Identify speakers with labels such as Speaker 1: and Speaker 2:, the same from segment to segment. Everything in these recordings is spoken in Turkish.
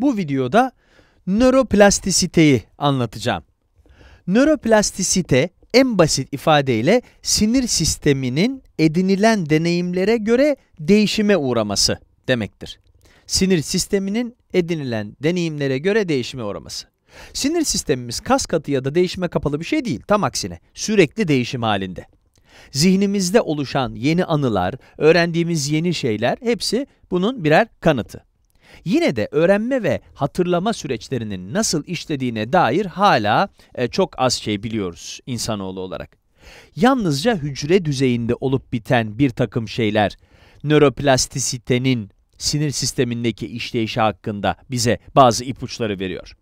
Speaker 1: Bu videoda nöroplastisiteyi anlatacağım. Nöroplastisite en basit ifadeyle sinir sisteminin edinilen deneyimlere göre değişime uğraması demektir. Sinir sisteminin edinilen deneyimlere göre değişime uğraması. Sinir sistemimiz kas katı ya da değişime kapalı bir şey değil, tam aksine sürekli değişim halinde. Zihnimizde oluşan yeni anılar, öğrendiğimiz yeni şeyler hepsi bunun birer kanıtı. Yine de öğrenme ve hatırlama süreçlerinin nasıl işlediğine dair hala e, çok az şey biliyoruz insanoğlu olarak. Yalnızca hücre düzeyinde olup biten bir takım şeyler, nöroplastisitenin sinir sistemindeki işleyişi hakkında bize bazı ipuçları veriyor.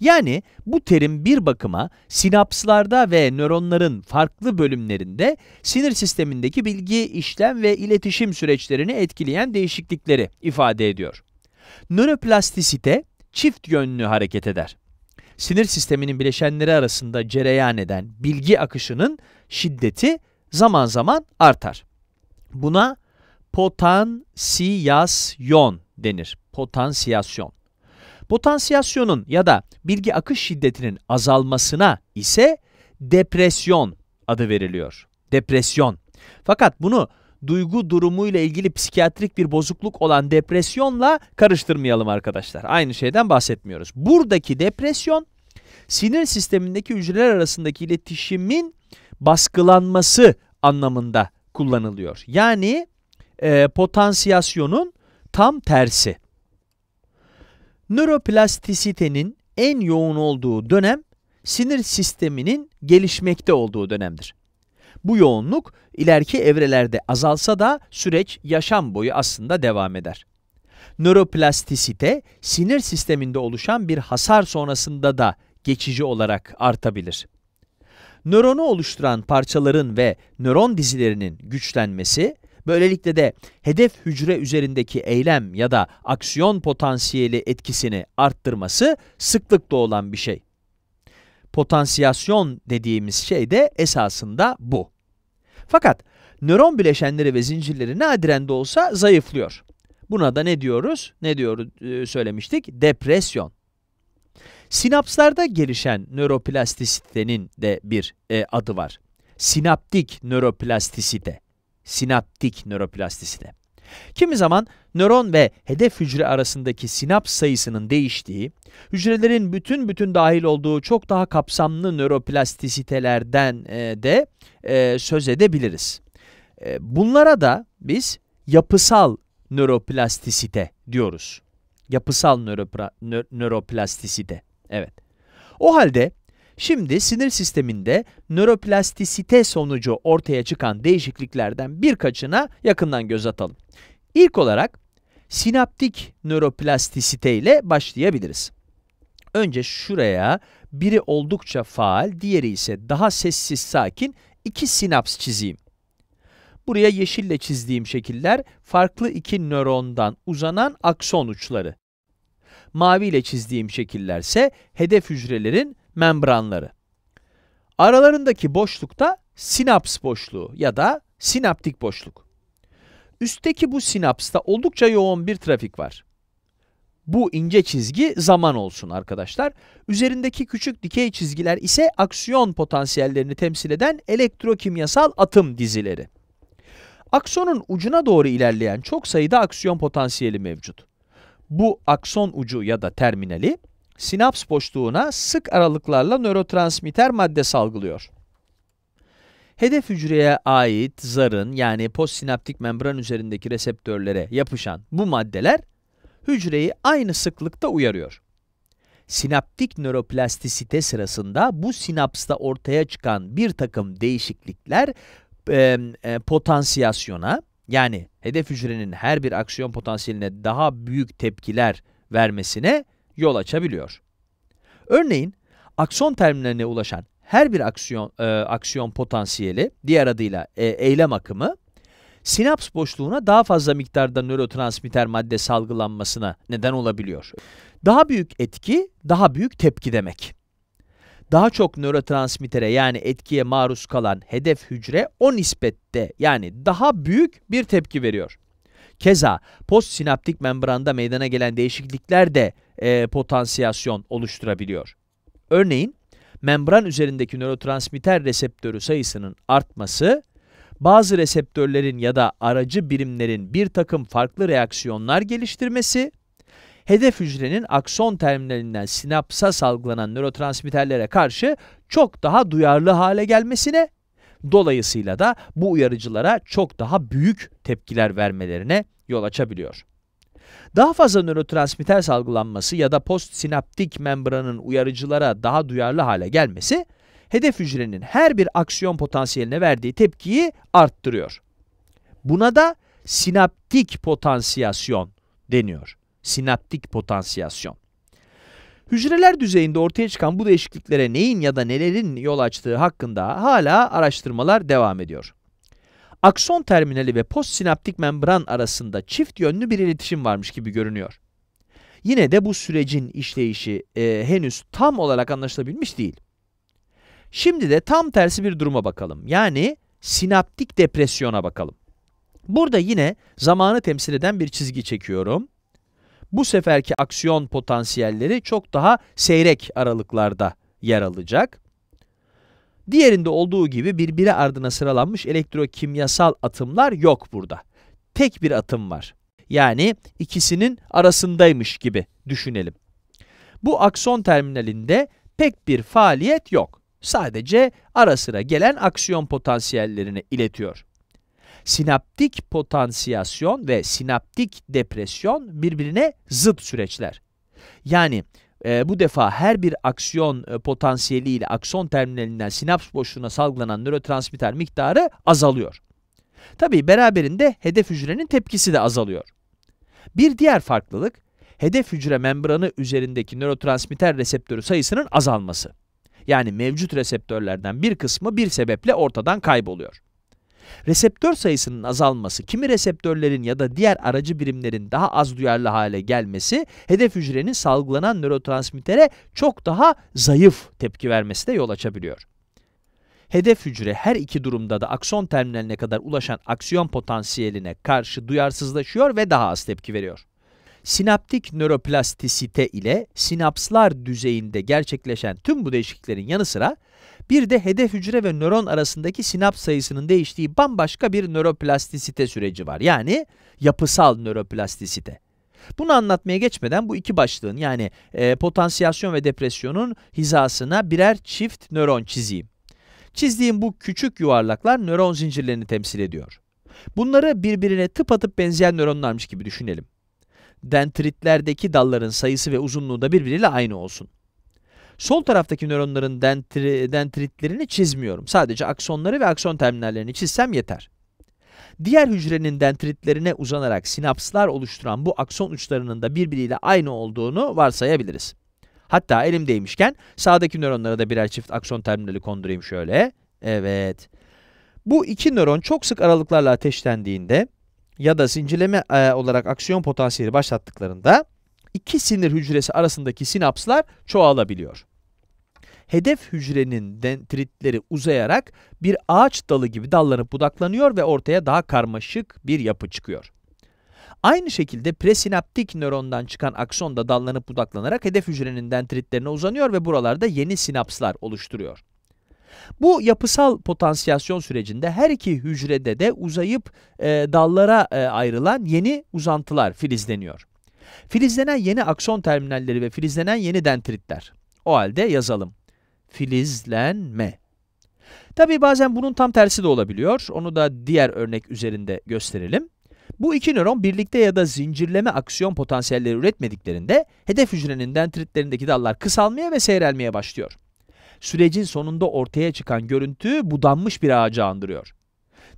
Speaker 1: Yani bu terim bir bakıma sinapslarda ve nöronların farklı bölümlerinde sinir sistemindeki bilgi, işlem ve iletişim süreçlerini etkileyen değişiklikleri ifade ediyor. Nöroplastisite çift yönlü hareket eder. Sinir sisteminin bileşenleri arasında cereyan eden bilgi akışının şiddeti zaman zaman artar. Buna potansiyasyon denir. Potansiyasyon. Potansiyasyonun ya da bilgi akış şiddetinin azalmasına ise depresyon adı veriliyor. Depresyon. Fakat bunu duygu durumuyla ilgili psikiyatrik bir bozukluk olan depresyonla karıştırmayalım arkadaşlar. Aynı şeyden bahsetmiyoruz. Buradaki depresyon sinir sistemindeki hücreler arasındaki iletişimin baskılanması anlamında kullanılıyor. Yani e, potansiyasyonun tam tersi. Nöroplastisitenin en yoğun olduğu dönem sinir sisteminin gelişmekte olduğu dönemdir. Bu yoğunluk ileriki evrelerde azalsa da süreç yaşam boyu aslında devam eder. Nöroplastisite sinir sisteminde oluşan bir hasar sonrasında da geçici olarak artabilir. Nöronu oluşturan parçaların ve nöron dizilerinin güçlenmesi, böylelikle de hedef hücre üzerindeki eylem ya da aksiyon potansiyeli etkisini arttırması sıklıkla olan bir şey. Potansiyasyon dediğimiz şey de esasında bu. Fakat nöron bileşenleri ve zincirleri nadiren de olsa zayıflıyor. Buna da ne diyoruz? Ne diyoruz e, söylemiştik? Depresyon. Sinapslarda gelişen nöroplastisitenin de bir e, adı var. Sinaptik nöroplastisite. Sinaptik nöroplastisite. Kimi zaman nöron ve hedef hücre arasındaki sinaps sayısının değiştiği, hücrelerin bütün bütün dahil olduğu çok daha kapsamlı nöroplastisitelerden e, de e, söz edebiliriz. E, bunlara da biz yapısal nöroplastisite diyoruz. Yapısal nöropra, nö, nöroplastisite. Evet. O halde Şimdi sinir sisteminde nöroplastisite sonucu ortaya çıkan değişikliklerden birkaçına yakından göz atalım. İlk olarak sinaptik nöroplastisite ile başlayabiliriz. Önce şuraya biri oldukça faal, diğeri ise daha sessiz sakin iki sinaps çizeyim. Buraya yeşille çizdiğim şekiller farklı iki nörondan uzanan akson uçları. Mavi ile çizdiğim şekillerse hedef hücrelerin membranları. Aralarındaki boşlukta sinaps boşluğu ya da sinaptik boşluk. Üstteki bu sinapsta oldukça yoğun bir trafik var. Bu ince çizgi zaman olsun arkadaşlar. Üzerindeki küçük dikey çizgiler ise aksiyon potansiyellerini temsil eden elektrokimyasal atım dizileri. Aksonun ucuna doğru ilerleyen çok sayıda aksiyon potansiyeli mevcut. Bu akson ucu ya da terminali sinaps boşluğuna sık aralıklarla nörotransmitter madde salgılıyor. Hedef hücreye ait zarın yani postsinaptik membran üzerindeki reseptörlere yapışan bu maddeler hücreyi aynı sıklıkta uyarıyor. Sinaptik nöroplastisite sırasında bu sinapsta ortaya çıkan bir takım değişiklikler e, e, potansiyasyona yani hedef hücrenin her bir aksiyon potansiyeline daha büyük tepkiler vermesine yol açabiliyor. Örneğin akson terimlerine ulaşan her bir aksiyon, e, aksiyon potansiyeli, diğer adıyla e, eylem akımı, sinaps boşluğuna daha fazla miktarda nörotransmitter madde salgılanmasına neden olabiliyor. Daha büyük etki, daha büyük tepki demek. Daha çok nörotransmitere yani etkiye maruz kalan hedef hücre o nispette yani daha büyük bir tepki veriyor. Keza postsinaptik membranda meydana gelen değişiklikler de e, potansiyasyon oluşturabiliyor. Örneğin membran üzerindeki nörotransmitter reseptörü sayısının artması bazı reseptörlerin ya da aracı birimlerin bir takım farklı reaksiyonlar geliştirmesi, hedef hücrenin akson terminalinden sinapsa salgılanan nörotransmitterlere karşı çok daha duyarlı hale gelmesine, dolayısıyla da bu uyarıcılara çok daha büyük tepkiler vermelerine yol açabiliyor. Daha fazla nörotransmitter salgılanması ya da postsinaptik membranın uyarıcılara daha duyarlı hale gelmesi, hedef hücrenin her bir aksiyon potansiyeline verdiği tepkiyi arttırıyor. Buna da sinaptik potansiyasyon deniyor. Sinaptik potansiyasyon. Hücreler düzeyinde ortaya çıkan bu değişikliklere neyin ya da nelerin yol açtığı hakkında hala araştırmalar devam ediyor akson terminali ve postsinaptik membran arasında çift yönlü bir iletişim varmış gibi görünüyor. Yine de bu sürecin işleyişi e, henüz tam olarak anlaşılabilmiş değil. Şimdi de tam tersi bir duruma bakalım. Yani sinaptik depresyona bakalım. Burada yine zamanı temsil eden bir çizgi çekiyorum. Bu seferki aksiyon potansiyelleri çok daha seyrek aralıklarda yer alacak. Diğerinde olduğu gibi birbiri ardına sıralanmış elektrokimyasal atımlar yok burada. Tek bir atım var. Yani ikisinin arasındaymış gibi düşünelim. Bu akson terminalinde pek bir faaliyet yok. Sadece ara sıra gelen aksiyon potansiyellerini iletiyor. Sinaptik potansiyasyon ve sinaptik depresyon birbirine zıt süreçler. Yani ee, bu defa her bir aksiyon e, potansiyeliyle akson terminalinden sinaps boşluğuna salgılanan nörotransmitter miktarı azalıyor. Tabi beraberinde hedef hücrenin tepkisi de azalıyor. Bir diğer farklılık, hedef hücre membranı üzerindeki nörotransmitter reseptörü sayısının azalması. Yani mevcut reseptörlerden bir kısmı bir sebeple ortadan kayboluyor. Reseptör sayısının azalması, kimi reseptörlerin ya da diğer aracı birimlerin daha az duyarlı hale gelmesi, hedef hücrenin salgılanan nörotransmitere çok daha zayıf tepki vermesi de yol açabiliyor. Hedef hücre her iki durumda da akson terminaline kadar ulaşan aksiyon potansiyeline karşı duyarsızlaşıyor ve daha az tepki veriyor. Sinaptik nöroplastisite ile sinapslar düzeyinde gerçekleşen tüm bu değişikliklerin yanı sıra bir de hedef hücre ve nöron arasındaki sinaps sayısının değiştiği bambaşka bir nöroplastisite süreci var. Yani yapısal nöroplastisite. Bunu anlatmaya geçmeden bu iki başlığın yani e, potansiyasyon ve depresyonun hizasına birer çift nöron çizeyim. Çizdiğim bu küçük yuvarlaklar nöron zincirlerini temsil ediyor. Bunları birbirine tıpatıp benzeyen nöronlarmış gibi düşünelim. Dendritlerdeki dalların sayısı ve uzunluğu da birbiriyle aynı olsun. Sol taraftaki nöronların dentri, dendritlerini çizmiyorum. Sadece aksonları ve akson terminallerini çizsem yeter. Diğer hücrenin dendritlerine uzanarak sinapslar oluşturan bu akson uçlarının da birbiriyle aynı olduğunu varsayabiliriz. Hatta elimdeymişken sağdaki nöronlara da birer çift akson terminali kondurayım şöyle. Evet. Bu iki nöron çok sık aralıklarla ateşlendiğinde ya da zincirleme e, olarak aksiyon potansiyeli başlattıklarında iki sinir hücresi arasındaki sinapslar çoğalabiliyor. Hedef hücrenin dendritleri uzayarak bir ağaç dalı gibi dallanıp budaklanıyor ve ortaya daha karmaşık bir yapı çıkıyor. Aynı şekilde presinaptik nörondan çıkan akson da dallanıp budaklanarak hedef hücrenin dendritlerine uzanıyor ve buralarda yeni sinapslar oluşturuyor. Bu yapısal potansiyasyon sürecinde her iki hücrede de uzayıp e, dallara e, ayrılan yeni uzantılar filizleniyor. Filizlenen yeni akson terminalleri ve filizlenen yeni dendritler. O halde yazalım. Filizlenme. Tabii bazen bunun tam tersi de olabiliyor. Onu da diğer örnek üzerinde gösterelim. Bu iki nöron birlikte ya da zincirleme aksiyon potansiyelleri üretmediklerinde hedef hücrenin dendritlerindeki dallar kısalmaya ve seyrelmeye başlıyor. Sürecin sonunda ortaya çıkan görüntü budanmış bir ağaca andırıyor.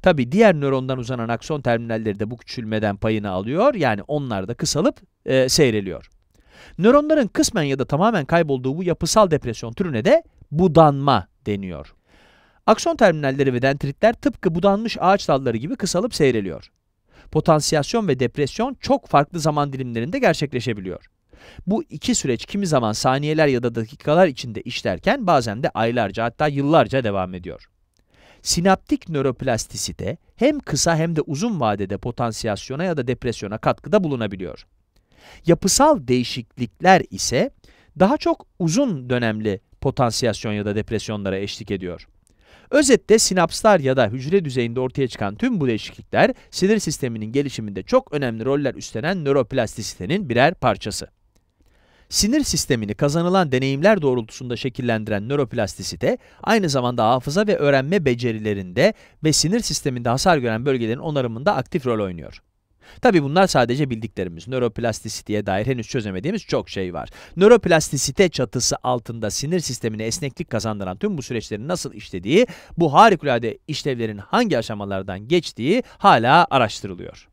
Speaker 1: Tabi diğer nörondan uzanan akson terminalleri de bu küçülmeden payını alıyor. Yani onlar da kısalıp e, seyreliyor. Nöronların kısmen ya da tamamen kaybolduğu bu yapısal depresyon türüne de budanma deniyor. Akson terminalleri ve dendritler tıpkı budanmış ağaç dalları gibi kısalıp seyreliyor. Potansiyasyon ve depresyon çok farklı zaman dilimlerinde gerçekleşebiliyor. Bu iki süreç kimi zaman saniyeler ya da dakikalar içinde işlerken bazen de aylarca hatta yıllarca devam ediyor. Sinaptik nöroplastisite hem kısa hem de uzun vadede potansiyasyona ya da depresyona katkıda bulunabiliyor. Yapısal değişiklikler ise daha çok uzun dönemli potansiyasyon ya da depresyonlara eşlik ediyor. Özette sinapslar ya da hücre düzeyinde ortaya çıkan tüm bu değişiklikler sinir sisteminin gelişiminde çok önemli roller üstlenen nöroplastisitenin birer parçası. Sinir sistemini kazanılan deneyimler doğrultusunda şekillendiren nöroplastisite, aynı zamanda hafıza ve öğrenme becerilerinde ve sinir sisteminde hasar gören bölgelerin onarımında aktif rol oynuyor. Tabi bunlar sadece bildiklerimiz. Nöroplastisiteye dair henüz çözemediğimiz çok şey var. Nöroplastisite çatısı altında sinir sistemine esneklik kazandıran tüm bu süreçlerin nasıl işlediği, bu harikulade işlevlerin hangi aşamalardan geçtiği hala araştırılıyor.